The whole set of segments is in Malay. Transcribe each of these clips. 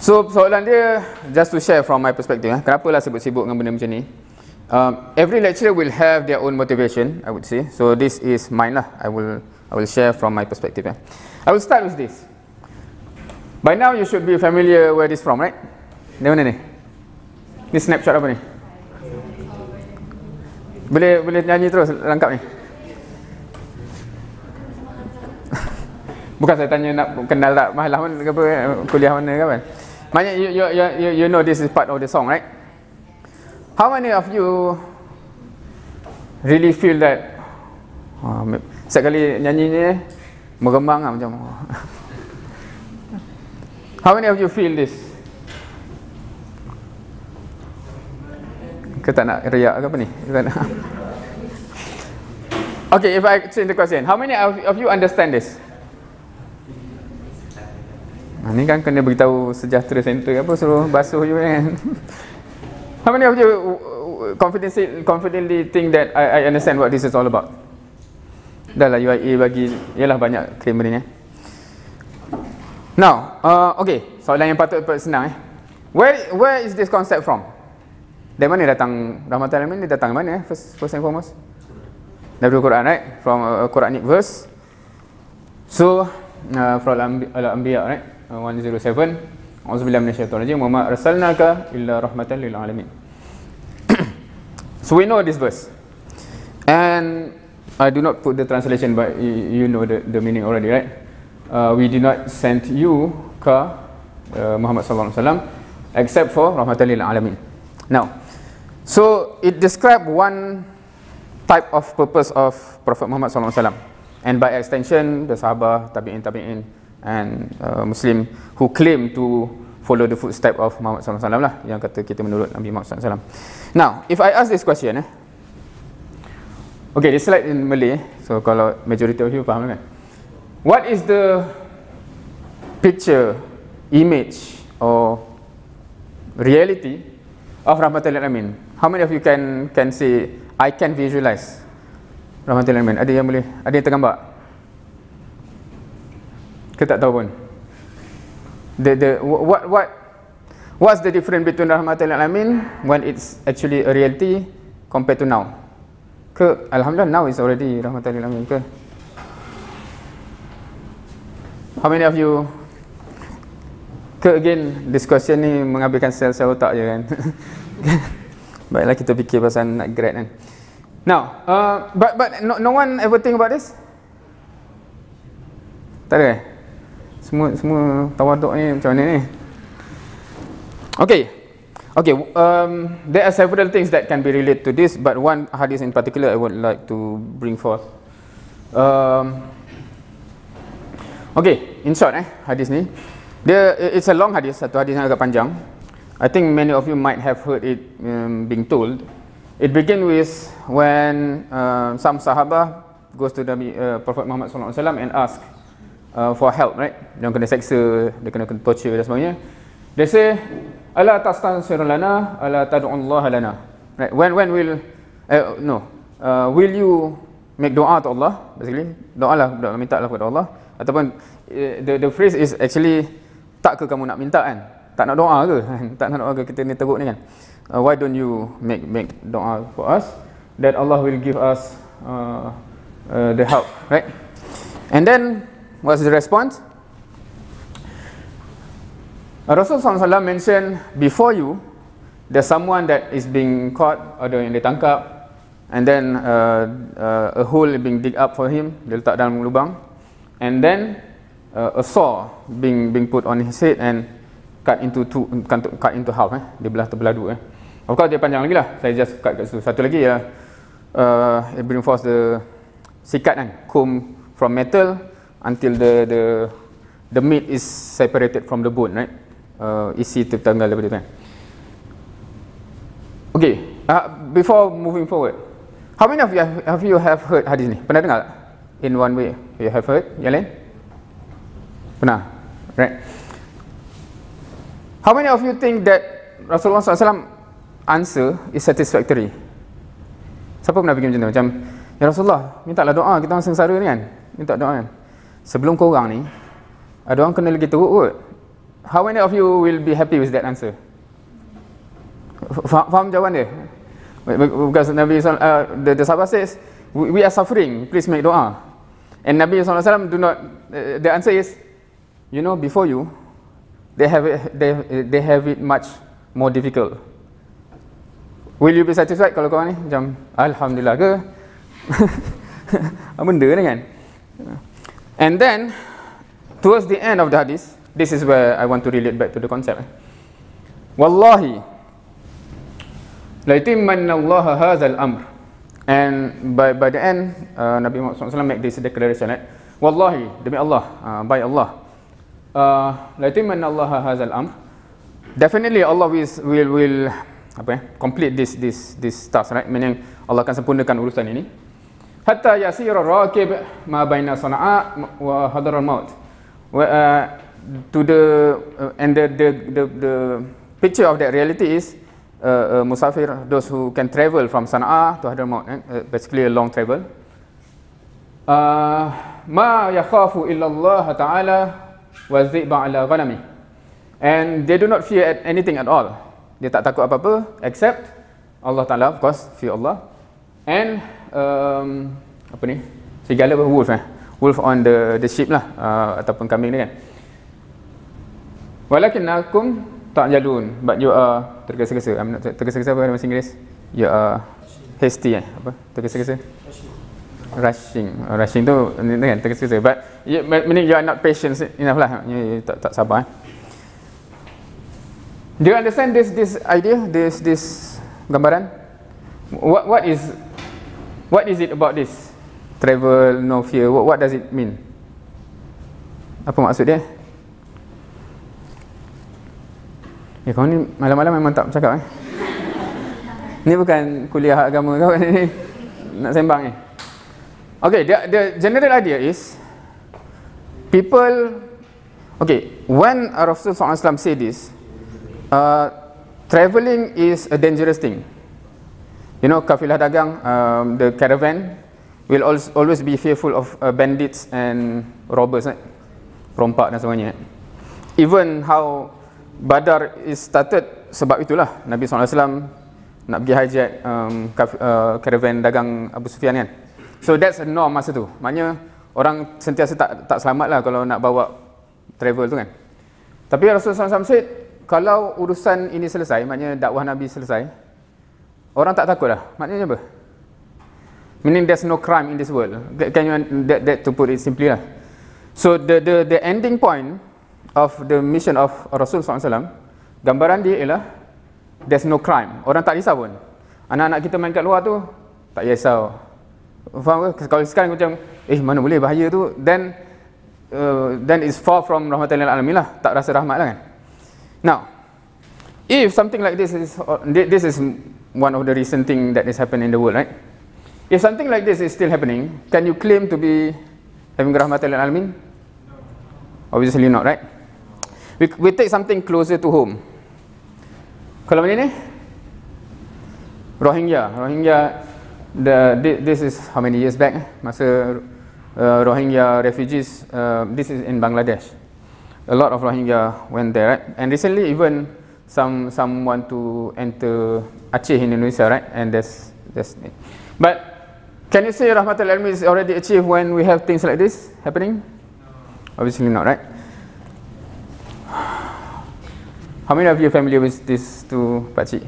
So soalan dia just to share from my perspective eh. Kenapa lah sibuk-sibuk dengan benda macam ni? Um, every lecturer will have their own motivation, I would say. So this is mine lah. I will I will share from my perspective. Eh. I will start with this. By now you should be familiar where this from, right? Ni mana ni? Ni snapshot apa ni? Boleh boleh nyanyi terus lengkap ni. Bukan saya tanya nak kenal tak mahal pun ke apa eh, kuliah mana ke apa? Banyak you, you you you you know this is part of the song, right? How many of you really feel that? Oh, Setiap kali nyanyi ni Mengembang eh, lah macam How many of you feel this? Kita tak nak riak ke apa ni? Kita nak Okay, if I change the question How many of, of you understand this? Ha, ni kan kena beritahu sejahtera center apa suruh basuh je kan. How many of you confidently, confidently think that I, I understand what this is all about? Dah lah UIA bagi, ialah banyak claim benda ni. Eh? Now, uh, okay, soalan yang patut senang eh. Where where is this concept from? Dari mana datang rahmatan alamin ni datang mana eh? First, first and foremost. Dari Quran, right? From uh, Quranic verse. So, uh, from Al-Anbiya, right? 107 A'udzubillah minasyaitan rajim Muhammad rasalnaka illa rahmatan lil alamin So we know this verse And I do not put the translation but you know the, the meaning already right uh, We did not send you ka uh, Muhammad sallallahu alaihi wasallam except for rahmatan lil alamin Now So it describe one type of purpose of Prophet Muhammad sallallahu alaihi wasallam and by extension the sahabat tabi'in tabi'in and uh, Muslim who claim to follow the footstep of Muhammad SAW lah yang kata kita menurut Nabi Muhammad SAW. Now, if I ask this question, eh? okay, this slide in Malay, so kalau majority of you faham kan? What is the picture, image or reality of Rahmatul Amin? How many of you can can say I can visualize Rahmatul Amin? Ada yang boleh? Ada yang tergambar? Kita tak tahu pun. The the what what what's the difference between rahmatan alamin when it's actually a reality compared to now? Ke alhamdulillah now is already rahmatan alamin ke? How many of you ke again discussion ni mengambilkan sel-sel otak je kan? Baiklah kita fikir pasal nak grad kan. Now, uh, but but no, no one ever think about this? Tak ada eh? semua semua tawaduk ni macam mana ni okay okay um, there are several things that can be related to this but one hadith in particular I would like to bring forth um, okay in short eh hadis ni dia it's a long hadith satu hadis yang agak panjang I think many of you might have heard it um, being told It begin with when uh, some sahabah goes to the uh, Prophet Muhammad sallallahu alaihi wasallam and ask uh, for help, right? Dia kena seksa, dia kena kena torture dan sebagainya. They say, ala tastan sirun lana, Allah tadu'un Allah lana. Right? When when will, uh, no, uh, will you make doa to Allah, basically? Doa lah, doa, minta lah kepada Allah. Ataupun, uh, the the phrase is actually, tak ke kamu nak minta kan? Tak nak doa ke? tak nak doa ke kita ni teruk ni kan? Uh, why don't you make make doa for us? That Allah will give us uh, uh, the help, right? And then What's the response? Rasulullah SAW mention before you, there's someone that is being caught or yang ditangkap, and then uh, uh, a hole being dig up for him, dia letak dalam lubang, and then uh, a saw being being put on his head and cut into two, cut into half, eh? dia belah terbeladu. dua. Eh? Of course, dia panjang lagi lah. Saya just cut kat situ. Satu lagi ya, uh, uh, it reinforce the sikat kan, comb from metal, until the the the meat is separated from the bone, right? Uh, isi tertanggal daripada tu kan. Okay, uh, before moving forward, how many of you have, have you have heard hadis ni? Pernah dengar tak? In one way, you have heard, yang lain? Pernah, right? How many of you think that Rasulullah SAW answer is satisfactory? Siapa pernah fikir macam tu? Macam, Ya Rasulullah, minta lah doa, kita orang sengsara ni kan? Minta doa kan? sebelum korang ni ada orang kena lagi teruk kot how many of you will be happy with that answer faham jawapan dia because Nabi SAW uh, the, the sahabat says we are suffering please make doa and Nabi SAW do not uh, the answer is you know before you they have it, they, they have it much more difficult will you be satisfied kalau korang ni macam Alhamdulillah ke benda ni kan And then, towards the end of the hadith, this is where I want to relate back to the concept. Eh? Wallahi, laitimmanna Allah hadha al-amr. And by, by the end, uh, Nabi Muhammad SAW make this declaration, right? Eh? Wallahi, demi Allah, uh, by Allah. Uh, laitimmanna Allah hadha al-amr. Definitely Allah will, will, will apa, eh, complete this, this, this task, right? Meaning Allah akan sempurnakan urusan ini hatta yasira raqib ma baina sana'a wa hadral maut wa uh, to the uh, and the, the the the picture of that reality is uh, uh, musafir those who can travel from sana'a to hadral maut eh? uh, basically a long travel uh, ma yakhafu illa Allah ta'ala wa dhiba ala ghanami and they do not fear anything at all dia tak takut apa-apa except Allah Ta'ala of course fear Allah and um, apa ni segala apa wolf eh wolf on the the sheep lah uh, ataupun kambing ni kan walakin nakum tak jalun but you are tergesa-gesa I'm not tergesa-gesa apa dalam bahasa Inggeris you are hasty eh apa tergesa-gesa rushing rushing oh, tu ni, kan tergesa-gesa but you, meaning you are not patient enough lah you, you, you tak, tak sabar eh do you understand this this idea this this gambaran what what is What is it about this? Travel, no fear. What, what does it mean? Apa maksud dia? Ya, kau ni malam-malam memang tak cakap eh. ni bukan kuliah agama kau ni. Nak sembang ni. Eh? Okay, the, the general idea is people Okay, when Rasulullah SAW say this, uh, traveling is a dangerous thing. You know, kafilah dagang, um, the caravan, will al- always be fearful of uh, bandits and robbers, right? Eh? Perompak dan sebagainya. Right? Eh? Even how Badar is started, sebab itulah Nabi SAW nak pergi hijack um, kaf- uh, caravan dagang Abu Sufyan kan. So that's a norm masa tu. Maknanya orang sentiasa tak, tak selamat lah kalau nak bawa travel tu kan. Tapi Rasulullah SAW said, kalau urusan ini selesai, maknanya dakwah Nabi selesai, Orang tak takut lah. Maknanya apa? Meaning there's no crime in this world. Can you that, that to put it simply lah. So the the the ending point of the mission of Rasul SAW, gambaran dia ialah there's no crime. Orang tak risau pun. Anak-anak kita main kat luar tu, tak risau. Faham ke? Kalau sekarang macam, eh mana boleh bahaya tu, then uh, then is far from rahmatan lil alamin lah. Tak rasa rahmat lah kan. Now, if something like this is uh, this is one of the recent thing that is happened in the world, right? If something like this is still happening, can you claim to be having rahmat lil alamin? No. Obviously not, right? We, we take something closer to home. Kalau macam ni, Rohingya. Rohingya, the, this is how many years back? Masa uh, Rohingya refugees, uh, this is in Bangladesh. A lot of Rohingya went there, right? And recently even some some want to enter Aceh in Indonesia, right? And that's that's it. But can you say Rahmatul Alam is already achieved when we have things like this happening? Obviously not, right? How many of you are familiar with this to Pachi?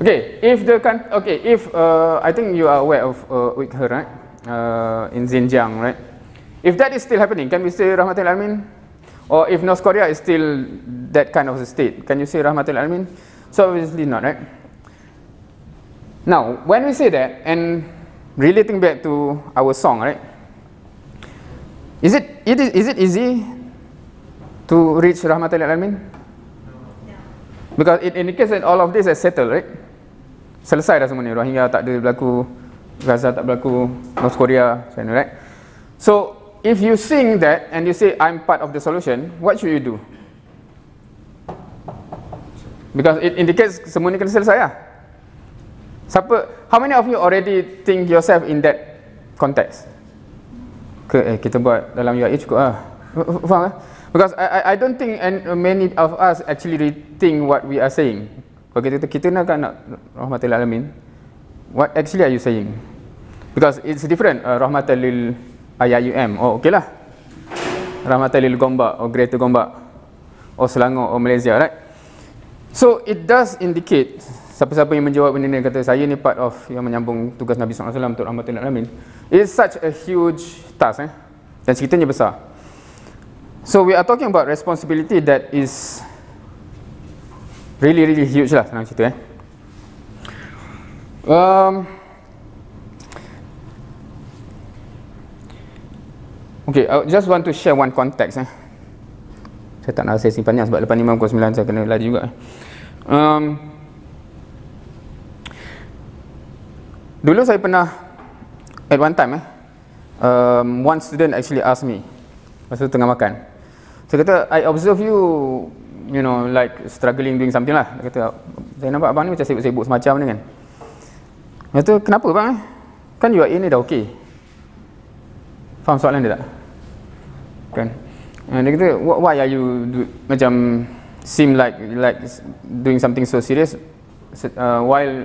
okay, if the can, okay, if uh, I think you are aware of uh, with her, right? Uh, in Xinjiang, right? If that is still happening, can we say Rahmatul Alamin? Or if North Korea is still that kind of a state, can you say Rahmatul Alamin? So obviously not, right? Now, when we say that, and relating back to our song, right? Is it, it is, is it easy to reach Rahmatul Alamin? No. Because it indicates that all of this has settled, right? Selesai dah semua ni. Rohingya tak ada berlaku, Gaza tak berlaku, North Korea, China, right? So, if you think that and you say I'm part of the solution, what should you do? Because it indicates semua ni kena selesai lah. Siapa, how many of you already think yourself in that context? Ke, eh, kita buat dalam UIA cukup lah. Faham lah? Because I, I, I don't think and many of us actually rethink what we are saying. Kalau kita, kita nak nak rahmatil alamin, what actually are you saying? Because it's different. Uh, rahmatil ayat UM. Oh, okeylah. Ramatalil Gombak, or oh, Greater Gombak, or oh, Selangor, or oh, Malaysia, right? So, it does indicate, siapa-siapa yang menjawab benda ni, kata saya ni part of yang menyambung tugas Nabi SAW untuk Ramatalil Alamin. is such a huge task, eh? Dan ceritanya besar. So, we are talking about responsibility that is really, really huge lah, senang cerita, eh? Um, Okay, I uh, just want to share one context eh. Saya tak nak saya simpan panjang sebab lepas ni mampu 9 saya kena laju juga. Eh. Um, dulu saya pernah at one time eh, um, one student actually ask me masa tengah makan. Saya kata, I observe you you know, like struggling doing something lah. Dia kata, saya nampak abang ni macam sibuk-sibuk semacam ni kan. Dia kata, kenapa bang? Eh? Kan you are in ni dah okay. Faham soalan dia tak? kan and eh, dia kata why are you do, macam seem like like doing something so serious uh, while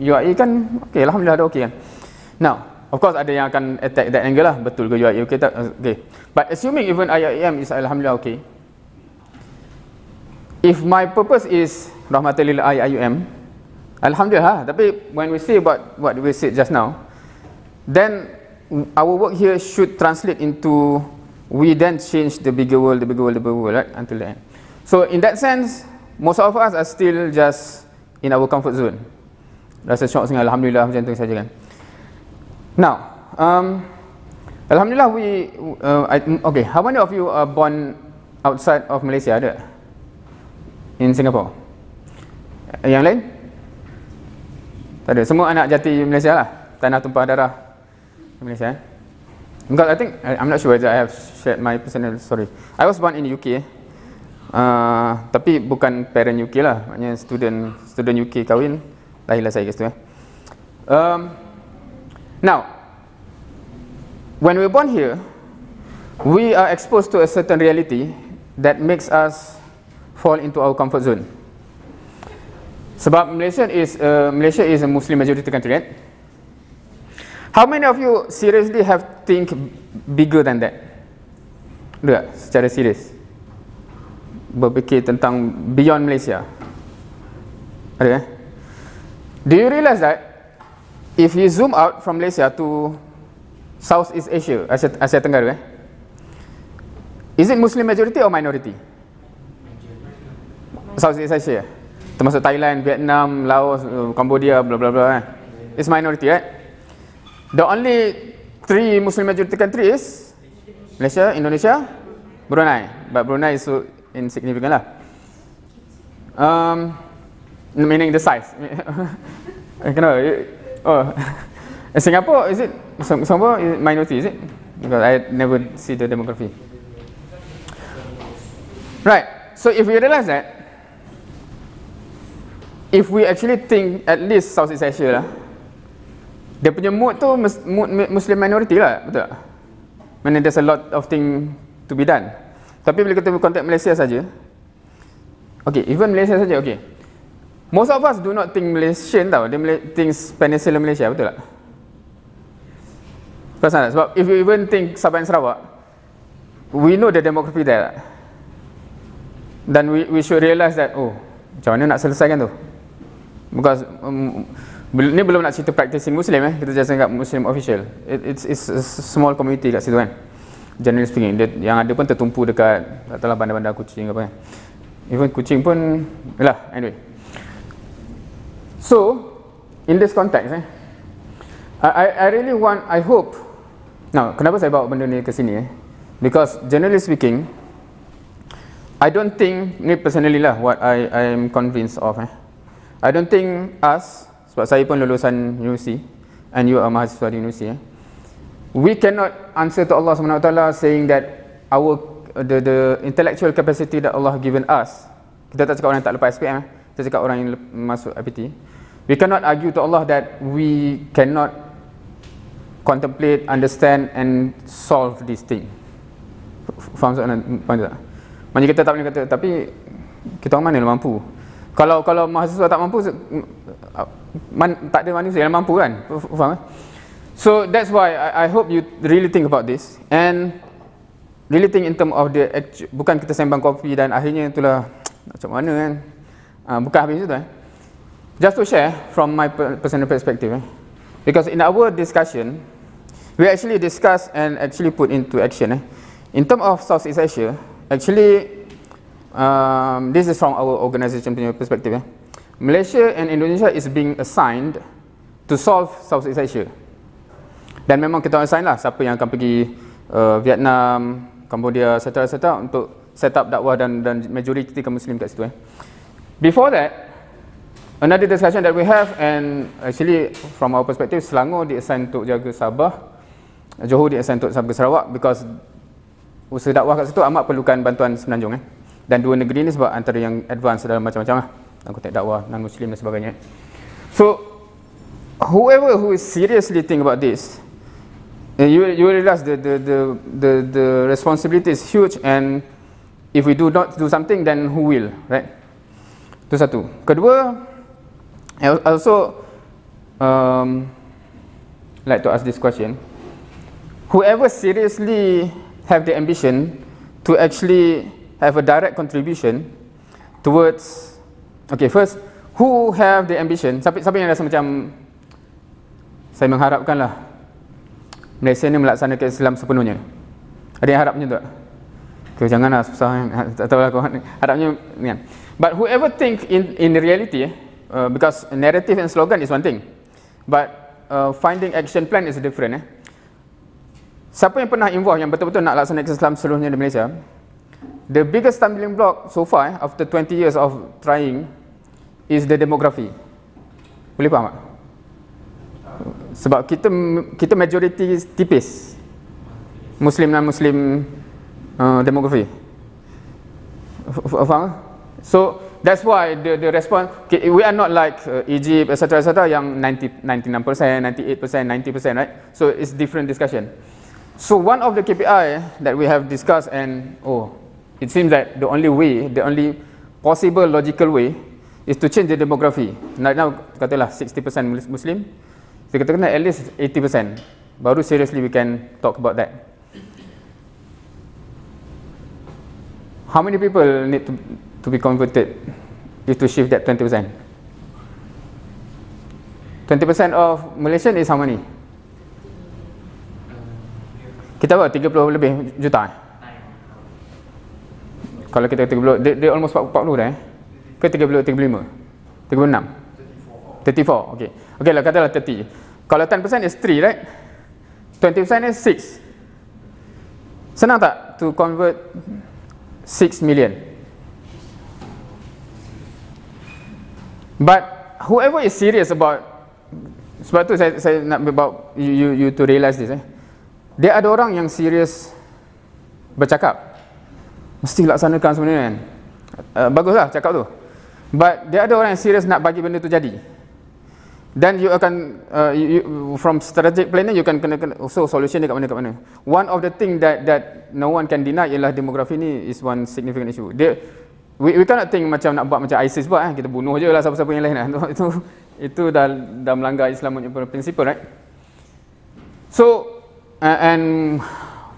UAE kan okay alhamdulillah ada okay kan now of course ada yang akan attack that angle lah betul ke UAE okay tak okay but assuming even IAM is alhamdulillah okay if my purpose is rahmatalil IIUM alhamdulillah ha? tapi when we say about what we said just now then our work here should translate into we then change the bigger world, the bigger world, the bigger world, right? Until the end. So in that sense, most of us are still just in our comfort zone. Rasa syok sangat, Alhamdulillah macam tu saja kan. Now, um, Alhamdulillah we, uh, I, mm, okay, how many of you are born outside of Malaysia ada? In Singapore? Yang lain? Tak ada, semua anak jati Malaysia lah. Tanah tumpah darah Malaysia. Eh? Because I think I, I'm not sure whether I have shared my personal story. I was born in UK. Uh, tapi bukan parent UK lah. Maknanya student student UK kahwin lahirlah saya kat situ eh. Um, now when we're born here we are exposed to a certain reality that makes us fall into our comfort zone. Sebab Malaysia is uh, Malaysia is a Muslim majority country, right? How many of you seriously have think bigger than that? Ada tak secara serius? Berfikir tentang beyond Malaysia? Ada eh? Do you realize that if you zoom out from Malaysia to Southeast Asia, Asia, Asia Tenggara eh? Is it Muslim majority or minority? Southeast Asia. Eh? Termasuk Thailand, Vietnam, Laos, uh, Cambodia, bla bla bla. Eh? It's minority, right? Eh? The only three Muslim majority country is Malaysia, Indonesia, Brunei. But Brunei is so insignificant lah. Um, meaning the size. Kenapa? oh, Singapore is it? Singapore is minority is it? Because I never see the demography. Right. So if we realize that, if we actually think at least Southeast Asia lah, dia punya mood tu mood muslim minority lah betul mana there's a lot of thing to be done tapi bila kita berkontak Malaysia saja okay even Malaysia saja okay most of us do not think Malaysian tau dia think peninsula Malaysia betul tak Pasal sebab if you even think Sabah and Sarawak we know the demography there tak? dan we we should realise that oh macam mana nak selesaikan tu because um, ni belum nak cerita practicing muslim eh kita just anggap muslim official It, it's it's a small community kat situ kan generally speaking dia, yang ada pun tertumpu dekat tak tahu bandar-bandar kucing apa kan even kucing pun lah anyway so in this context eh I, I really want I hope now kenapa saya bawa benda ni ke sini eh because generally speaking I don't think ni personally lah what I I am convinced of eh I don't think us sebab saya pun lulusan universiti and you are mahasiswa di universiti eh? we cannot answer to Allah SWT saying that our the the intellectual capacity that Allah given us kita tak cakap orang yang tak lepas SPM eh? kita cakap orang yang masuk IPT we cannot argue to Allah that we cannot contemplate understand and solve this thing faham soalan faham tak macam kita tak boleh kata tapi kita orang mana yang mampu kalau kalau mahasiswa tak mampu man, tak ada manusia yang mampu kan faham eh? so that's why I, I hope you really think about this and really think in term of the actual, bukan kita sembang kopi dan akhirnya itulah macam mana kan uh, bukan habis itu eh? just to share from my personal perspective eh? because in our discussion we actually discuss and actually put into action eh? in term of Southeast Asia actually um, this is from our organization perspective eh? Malaysia and Indonesia is being assigned to solve Southeast Asia. Dan memang kita assign lah siapa yang akan pergi uh, Vietnam, Cambodia, etc. Set untuk set up dakwah dan dan majoriti kaum muslim kat situ eh. Before that, another discussion that we have and actually from our perspective Selangor di assign untuk jaga Sabah, Johor di assign untuk jaga Sarawak because usaha dakwah kat situ amat perlukan bantuan semenanjung eh. Dan dua negeri ni sebab antara yang advance dalam macam-macam lah. -macam, eh aku dakwah non-muslim dan sebagainya so whoever who is seriously think about this eh, you you realize the, the the the the responsibility is huge and if we do not do something then who will right itu satu kedua also um like to ask this question whoever seriously have the ambition to actually have a direct contribution towards Okay, first, who have the ambition? Siapa, siapa yang rasa macam saya mengharapkanlah Malaysia ni melaksanakan Islam sepenuhnya? Ada yang harap macam tu? Okay, janganlah susah. Tak tahu lah harapnya. Kan? But whoever think in in reality, eh, uh, because narrative and slogan is one thing. But uh, finding action plan is different. Eh? Siapa yang pernah involve yang betul-betul nak laksanakan Islam seluruhnya di Malaysia, the biggest stumbling block so far eh, after 20 years of trying is the demography. Boleh faham tak? Sebab kita kita majoriti tipis. Muslim dan Muslim uh, demografi. Faham? So that's why the the response we are not like uh, Egypt etc etc yang 90 99% 98% 90% right? So it's different discussion. So one of the KPI that we have discussed and oh it seems that the only way the only possible logical way is to change the demography. Right now, katalah 60% Muslim. Saya so, katakan at least 80%. Baru seriously we can talk about that. How many people need to to be converted Is to shift that 20%? 20% of Malaysian is how many? Kita berapa? 30 lebih juta? Eh? Kalau kita 30, dia, dia almost 40 dah eh ke 35 36 34 34 okey okey lah katalah 30 kalau 10% is 3 right 20% is 6 senang tak to convert 6 million but whoever is serious about sebab tu saya saya nak bawa you you, to realize this eh dia ada orang yang serius bercakap mesti laksanakan sebenarnya kan uh, baguslah cakap tu But dia ada orang yang serius nak bagi benda tu jadi. Then you akan uh, you, from strategic planning you can kena kena oh, so solution dia kat mana kat mana. One of the thing that that no one can deny ialah demografi ni is one significant issue. Dia we, we cannot think macam nak buat macam ISIS buat eh. kita bunuh je lah siapa-siapa yang lain lah. itu, itu dah dah melanggar Islam punya prinsipal right. So uh, and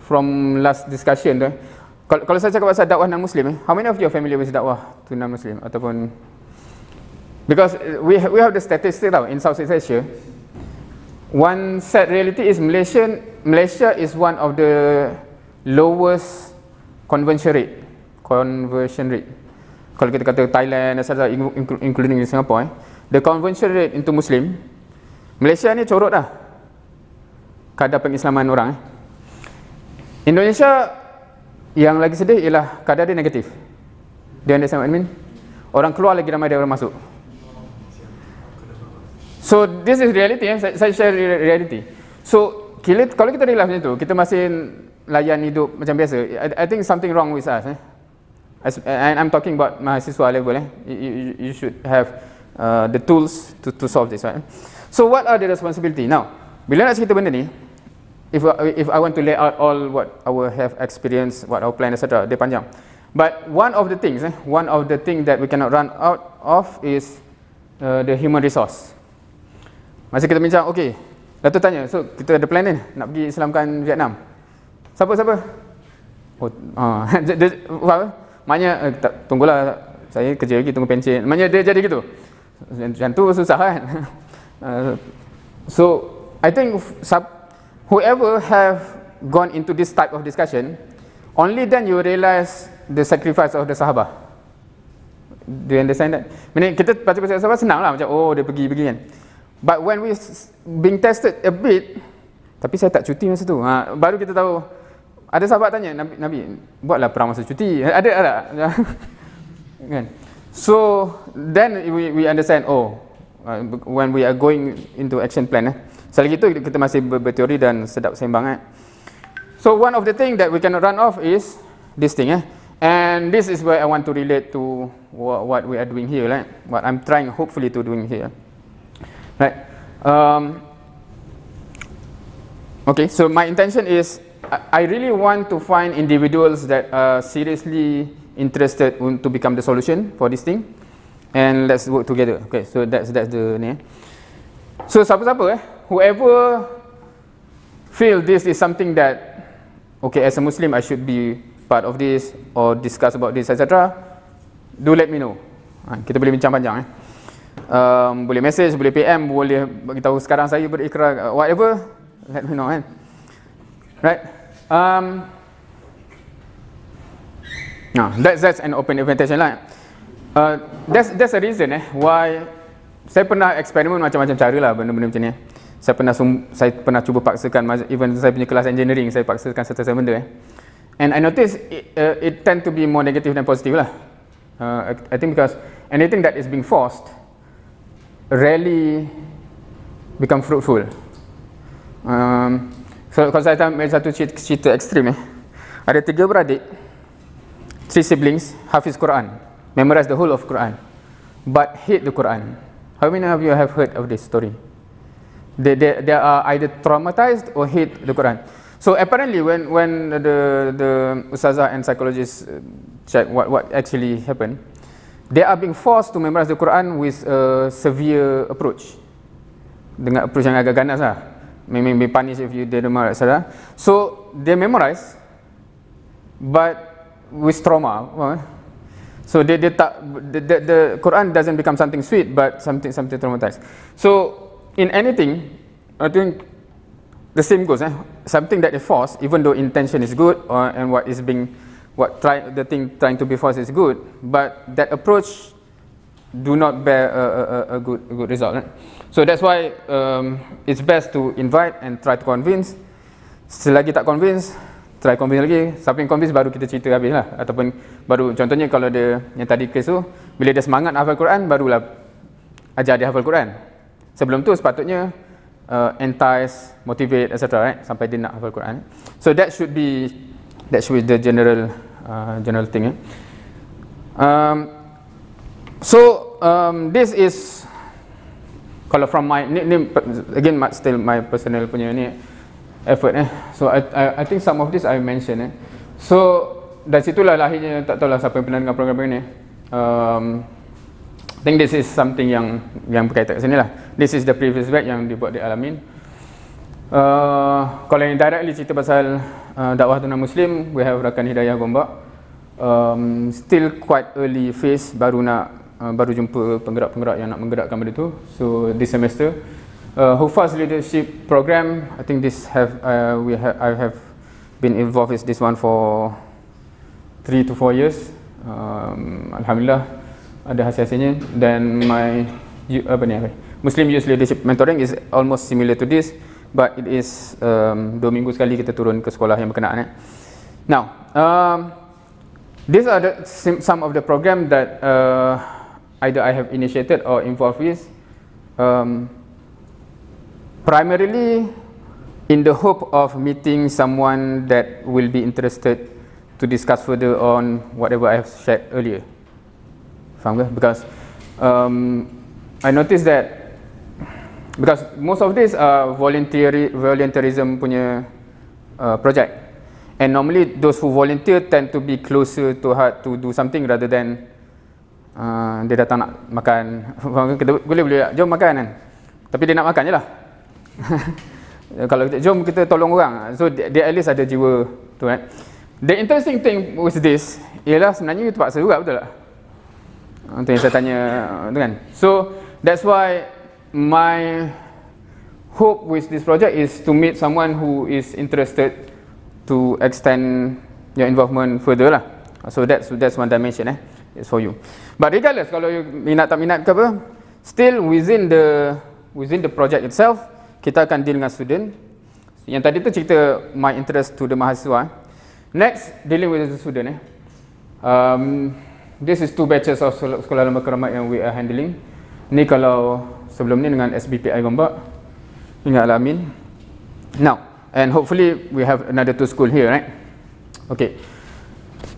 from last discussion tu eh, kalau, kalau saya cakap pasal dakwah non muslim eh, how many of you are familiar with dakwah to non muslim ataupun because eh, we ha-, we have the statistic tau in Southeast Asia one sad reality is Malaysia Malaysia is one of the lowest conversion rate conversion rate kalau kita kata Thailand dan sebagainya including in Singapore eh, the conversion rate into muslim Malaysia ni corok dah kadar pengislaman orang eh. Indonesia yang lagi sedih ialah kadar dia negatif. Dia ada sama admin. Orang keluar lagi ramai daripada masuk. So this is reality ya. Saya, saya share reality. So kita, kalau kita realize macam tu, kita masih layan hidup macam biasa. I, I think something wrong with us. Eh? As, and I'm talking about mahasiswa level. Eh? You, you, you should have uh, the tools to, to solve this. Right? So what are the responsibility? Now, bila nak cerita benda ni, if uh, if I want to lay out all what our have experience, what our plan, etc. De panjang. But one of the things, eh, one of the thing that we cannot run out of is uh, the human resource. Masih kita bincang, okay. Lalu tanya, so kita ada plan ni, nak pergi Islamkan Vietnam. Siapa, siapa? Oh, uh, Maknanya, uh, tunggulah saya kerja lagi, tunggu pencin. Maknanya dia jadi gitu. Jantung susah kan? Uh, so, I think siapa, whoever have gone into this type of discussion, only then you realize the sacrifice of the sahaba. Do you understand that? Meaning kita baca pasal sahaba senang lah macam oh dia pergi pergi kan. But when we being tested a bit, tapi saya tak cuti masa tu. Ha, baru kita tahu ada sahabat tanya Nabi, Nabi buatlah perang masa cuti. Ada ada kan. So then we we understand oh uh, when we are going into action plan eh. Selagi itu kita masih berteori dan sedap sembang eh. So one of the thing that we cannot run off is this thing eh. And this is where I want to relate to what we are doing here right. What I'm trying hopefully to doing here. Right. Um, okay, so my intention is I really want to find individuals that are seriously interested to become the solution for this thing. And let's work together. Okay, so that's that's the ni. Eh. So siapa-siapa eh? whoever feel this is something that okay as a muslim i should be part of this or discuss about this etc do let me know ha, kita boleh bincang panjang eh um, boleh message boleh pm boleh bagi tahu sekarang saya berikrar uh, whatever let me know eh? right um nah that's that's an open invitation lah uh, that's that's a reason eh why saya pernah eksperimen macam-macam cara lah benda-benda macam ni. Eh saya pernah sum- saya pernah cuba paksakan even saya punya kelas engineering saya paksakan satu benda eh and i notice it, uh, it tend to be more negative than positive lah uh, i think because anything that is being forced rarely become fruitful um so kalau saya tambah satu cerita, cerita ekstrim eh ada tiga beradik three siblings hafiz Quran memorize the whole of Quran but hate the Quran how many of you have heard of this story they they they are either traumatized or hate the Quran. So apparently, when when the the usaza and psychologists uh, check what what actually happened, they are being forced to memorize the Quran with a severe approach, dengan approach yang agak ganas lah. Memang be punish if you didn't memorize lah. So they memorize, but with trauma. So they they tak the the Quran doesn't become something sweet, but something something traumatized. So in anything, I think the same goes. Eh? Something that is forced, even though intention is good, or, and what is being, what try, the thing trying to be forced is good, but that approach do not bear a, a, a, good, a good result. Eh? So that's why um, it's best to invite and try to convince. lagi tak convince, try convince lagi. Sampai convince baru kita cerita habis lah. Ataupun baru contohnya kalau dia yang tadi case tu, bila dia semangat hafal Quran, barulah ajar dia hafal Quran sebelum tu sepatutnya uh, entice, motivate, etc. Right? Eh, sampai dia nak hafal Quran. So that should be that should be the general uh, general thing. Eh? Um, so um, this is kalau from my ni, ni, again still my personal punya ni effort eh. So I, I, I think some of this I mentioned. eh. So dari situlah lahirnya tak lah siapa yang pernah dengar program ini. Eh. Um, I think this is something yang yang berkaitan kat sini lah. This is the previous batch yang dibuat di Alamin. Uh, kalau yang directly cerita pasal uh, dakwah tunan Muslim, we have rakan Hidayah Gombak. Um, still quite early phase, baru nak uh, baru jumpa penggerak-penggerak yang nak menggerakkan benda tu. So this semester, uh, Hufaz Leadership Program, I think this have uh, we have I have been involved with this one for 3 to 4 years. Um, Alhamdulillah, ada hasil-hasilnya dan my you, apa ni Muslim Youth Leadership Mentoring is almost similar to this but it is um, dua minggu sekali kita turun ke sekolah yang berkenaan eh. now um, these are the, some of the program that uh, either I have initiated or involved with um, primarily in the hope of meeting someone that will be interested to discuss further on whatever I have shared earlier faham ke? Because um, I noticed that because most of this are voluntary volunteerism punya uh, project. And normally those who volunteer tend to be closer to heart to do something rather than uh, dia datang nak makan. Kita Boleh boleh jom makan kan. Tapi dia nak makan jelah. Kalau kita jom kita tolong orang. So dia at least ada jiwa tu kan. Eh. Right? The interesting thing with this ialah sebenarnya you terpaksa juga betul tak? Itu yang saya tanya tu uh, kan. So that's why my hope with this project is to meet someone who is interested to extend your involvement further lah. So that's that's one dimension eh. It's for you. But regardless kalau you minat tak minat ke apa, still within the within the project itself, kita akan deal dengan student. Yang tadi tu cerita my interest to the mahasiswa. Next, dealing with the student eh. Um, this is two batches of sekolah lembaga keramat yang we are handling ni kalau sebelum ni dengan SBPI Gombak ingatlah Amin now and hopefully we have another two school here right okay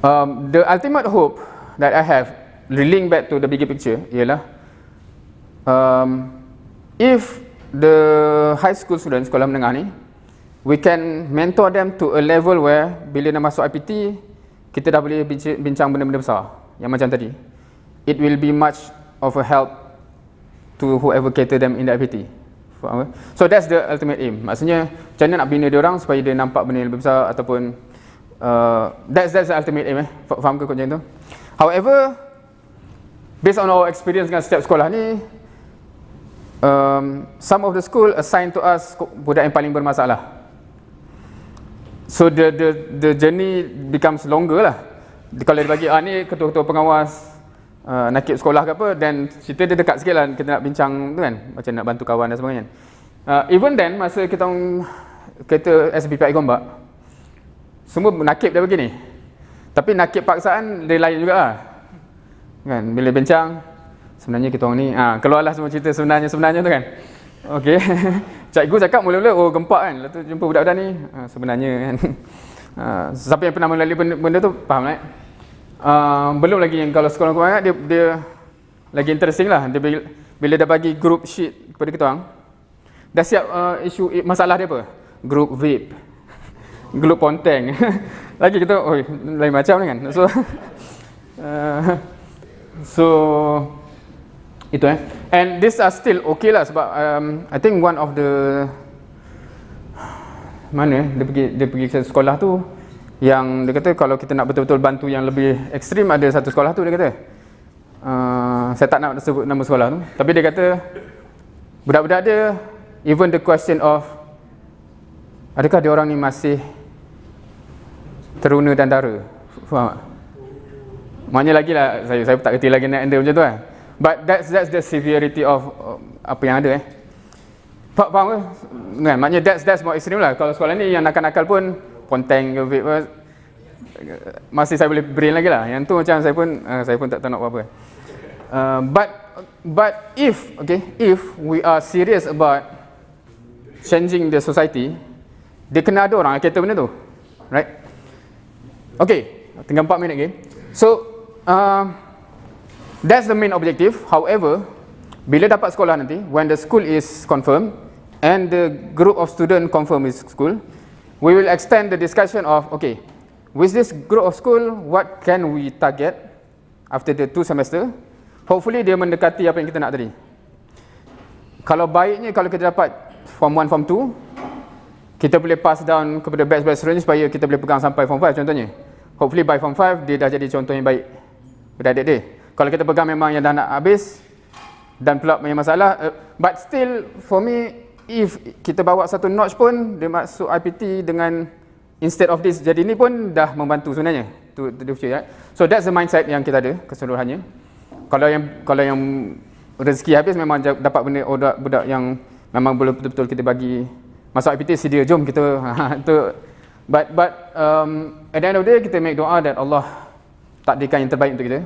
um, the ultimate hope that I have relating back to the bigger picture ialah um, if the high school students sekolah menengah ni we can mentor them to a level where bila dia masuk IPT kita dah boleh bincang benda-benda besar yang macam tadi it will be much of a help to whoever cater them in the IPT so that's the ultimate aim maksudnya macam mana nak bina dia orang supaya dia nampak benda yang lebih besar ataupun uh, that's, that's the ultimate aim eh? faham ke kot macam tu however based on our experience dengan setiap sekolah ni um, some of the school assigned to us budak yang paling bermasalah so the the the journey becomes longer lah kalau dia bagi ah ni ketua-ketua pengawas uh, nakib sekolah ke apa dan cerita dia dekat sikit lah kita nak bincang tu kan macam nak bantu kawan dan sebagainya uh, even then masa kita kereta SBPI Gombak semua nakib dia begini tapi nakib paksaan dia lain juga lah kan bila bincang sebenarnya kita orang ni ah ha, keluarlah semua cerita sebenarnya sebenarnya tu kan okey cikgu cakap mula-mula oh gempak kan lepas tu jumpa budak-budak ni ha, sebenarnya kan ha, siapa yang pernah melalui benda, benda tu faham tak right? uh, belum lagi yang kalau sekolah kurang dia, dia lagi interesting lah dia bila dah bagi group sheet kepada kita orang dah siap uh, isu masalah dia apa group VIP, group ponteng lagi kita oi lain macam ni kan so uh, so itu eh and this are still okay lah sebab um, i think one of the mana eh, dia pergi dia pergi sekolah tu yang dia kata kalau kita nak betul-betul bantu yang lebih ekstrim ada satu sekolah tu dia kata uh, saya tak nak sebut nama sekolah tu tapi dia kata budak-budak dia even the question of adakah dia orang ni masih teruna dan dara faham tak? maknanya lagi lah saya, saya tak kerti lagi nak end macam tu kan but that's, that's the severity of uh, apa yang ada eh faham, faham ke? Kan? maknanya that's, that's more extreme lah kalau sekolah ni yang nakal-nakal pun konten ke vape uh, masih saya boleh brain lagi lah yang tu macam saya pun uh, saya pun tak tahu nak apa-apa uh, eh, but but if okay if we are serious about changing the society dia kena ada orang kata benda tu right okay tinggal 4 minit lagi okay? so uh, that's the main objective however bila dapat sekolah nanti when the school is confirmed and the group of student confirm is school we will extend the discussion of okay, with this group of school, what can we target after the two semester? Hopefully dia mendekati apa yang kita nak tadi. Kalau baiknya kalau kita dapat form 1, form 2, kita boleh pass down kepada best-best student supaya kita boleh pegang sampai form 5 contohnya. Hopefully by form 5 dia dah jadi contoh yang baik. Pada adik dia. Kalau kita pegang memang yang dah nak habis dan pula punya masalah, uh, but still for me if kita bawa satu notch pun dia masuk IPT dengan instead of this jadi ni pun dah membantu sebenarnya to, the future right? Ya. so that's the mindset yang kita ada keseluruhannya kalau yang kalau yang rezeki habis memang dapat benda order budak yang memang boleh betul-betul kita bagi masuk IPT sedia jom kita tu but but um, at the end of the day kita make doa that Allah takdirkan yang terbaik untuk kita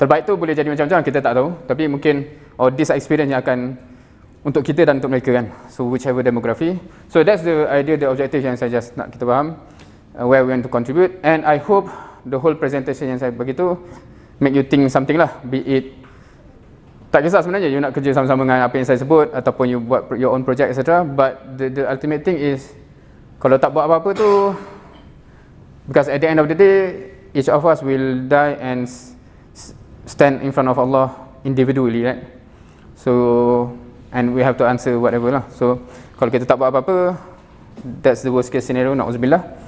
terbaik tu boleh jadi macam-macam kita tak tahu tapi mungkin oh, this experience yang akan untuk kita dan untuk mereka kan so whichever demography so that's the idea the objective yang saya just nak kita faham uh, where we want to contribute and i hope the whole presentation yang saya begitu make you think something lah be it tak kisah sebenarnya you nak kerja sama-sama dengan apa yang saya sebut ataupun you buat your own project etc but the, the ultimate thing is kalau tak buat apa-apa tu because at the end of the day each of us will die and stand in front of Allah individually right so and we have to answer whatever lah. So kalau kita tak buat apa-apa, that's the worst case scenario. Nauzubillah.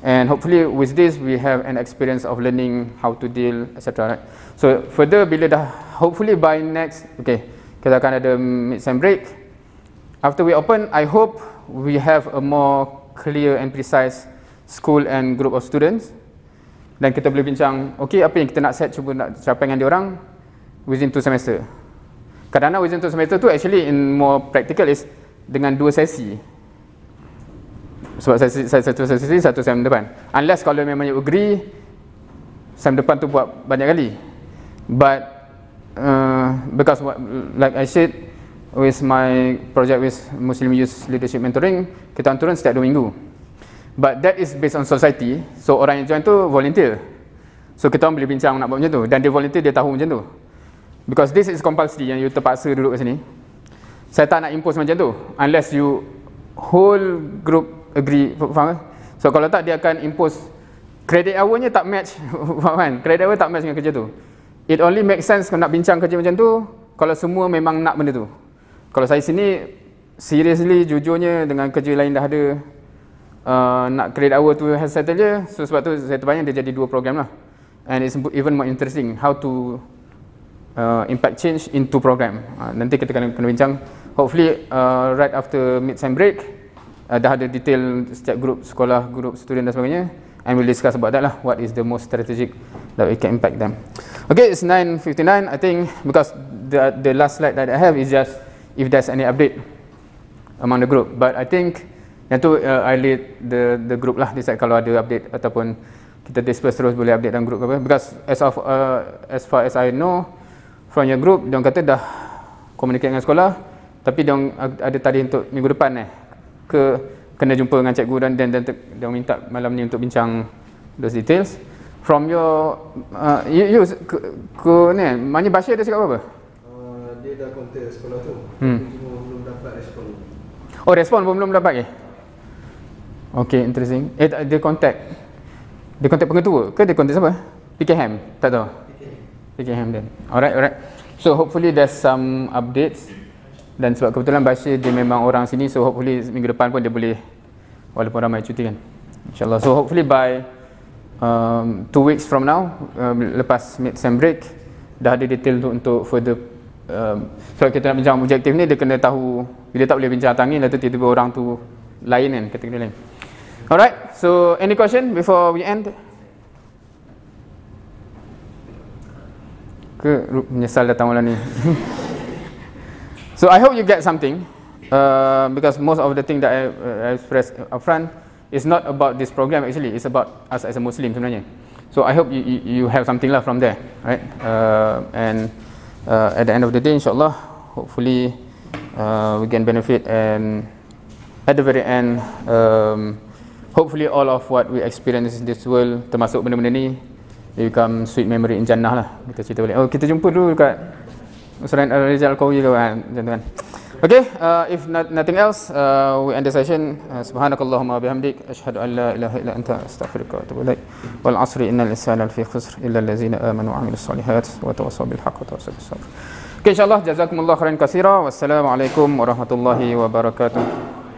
And hopefully with this we have an experience of learning how to deal etc. Right? So further bila dah hopefully by next okay kita akan ada mid sem break. After we open, I hope we have a more clear and precise school and group of students. Dan kita boleh bincang, okay apa yang kita nak set cuba nak capai dengan dia orang within two semester. Kerana wisdom to semester tu actually in more practical is dengan dua sesi. Sebab sesi, sesi satu sesi ni satu sem depan. Unless kalau memang you agree sem depan tu buat banyak kali. But uh, because what, like I said with my project with Muslim Youth Leadership Mentoring, kita turun setiap dua minggu. But that is based on society. So orang yang join tu volunteer. So kita orang boleh bincang nak buat macam tu. Dan dia volunteer, dia tahu macam tu because this is compulsory yang you terpaksa duduk kat sini saya tak nak impose macam tu unless you whole group agree faham kan? so kalau tak dia akan impose credit hournya tak match faham kan credit hour tak match dengan kerja tu it only makes sense kalau nak bincang kerja macam tu kalau semua memang nak benda tu kalau saya sini seriously jujurnya dengan kerja lain dah ada uh, nak credit hour tu has settle je so sebab tu saya terbayang dia jadi dua program lah and it's even more interesting how to uh, impact change into program. Uh, nanti kita akan kena bincang. Hopefully uh, right after mid sem break uh, dah ada detail setiap grup sekolah, grup student dan sebagainya. And we'll discuss about that lah. What is the most strategic that we can impact them? Okay, it's 9:59. I think because the the last slide that I have is just if there's any update among the group. But I think yang tu uh, I lead the the group lah. Decide kalau ada update ataupun kita disperse terus boleh update dalam grup apa. Because as of uh, as far as I know, from your group dia kata dah communicate dengan sekolah tapi dia ada tadi untuk minggu depan eh ke kena jumpa dengan cikgu dan dan dan dia minta malam ni untuk bincang those details from your uh, you, you ke, ke ni mana Bashir dia cakap apa? Uh, dia dah contact sekolah tu. Hmm. belum dapat respon. Oh, respon pun belum dapat ke? Eh? Okay, interesting. Eh, dia contact dia contact pengetua ke dia contact siapa? PKM? Tak tahu. PKM. Okay, I'm done. Alright, alright. So hopefully there's some updates. Dan sebab kebetulan Bashir dia memang orang sini. So hopefully minggu depan pun dia boleh. Walaupun ramai cuti kan. InsyaAllah. So hopefully by um, two weeks from now. Um, lepas mid-sem break. Dah ada detail untuk, untuk further. Um, so kita nak bincang objektif ni. Dia kena tahu. Bila tak boleh bincang tangan. Lalu tiba-tiba orang tu lain kan. Kata-kata lain. Alright. So any question before we end? ke menyesal datang malam ni so I hope you get something uh, because most of the thing that I, uh, I express up front is not about this program actually it's about us as a Muslim sebenarnya so I hope you, you, you have something lah from there right uh, and uh, at the end of the day insyaAllah hopefully uh, we can benefit and at the very end um, hopefully all of what we experience in this world termasuk benda-benda ni it become sweet memory in jannah lah kita cerita balik oh kita jumpa dulu dekat surat al-rijal qawi ke kan kan okay uh, if not, nothing else uh, we end the session uh, subhanakallahumma bihamdik ashhadu an la ilaha illa anta astaghfiruka wa atubu ilaik wal asri innal insana lafi khusr illa allazina amanu wa amilus solihat wa tawassaw bil haqq wa tawassaw bis sabr okay insyaallah jazakumullah khairan kasira. Wassalamualaikum warahmatullahi wabarakatuh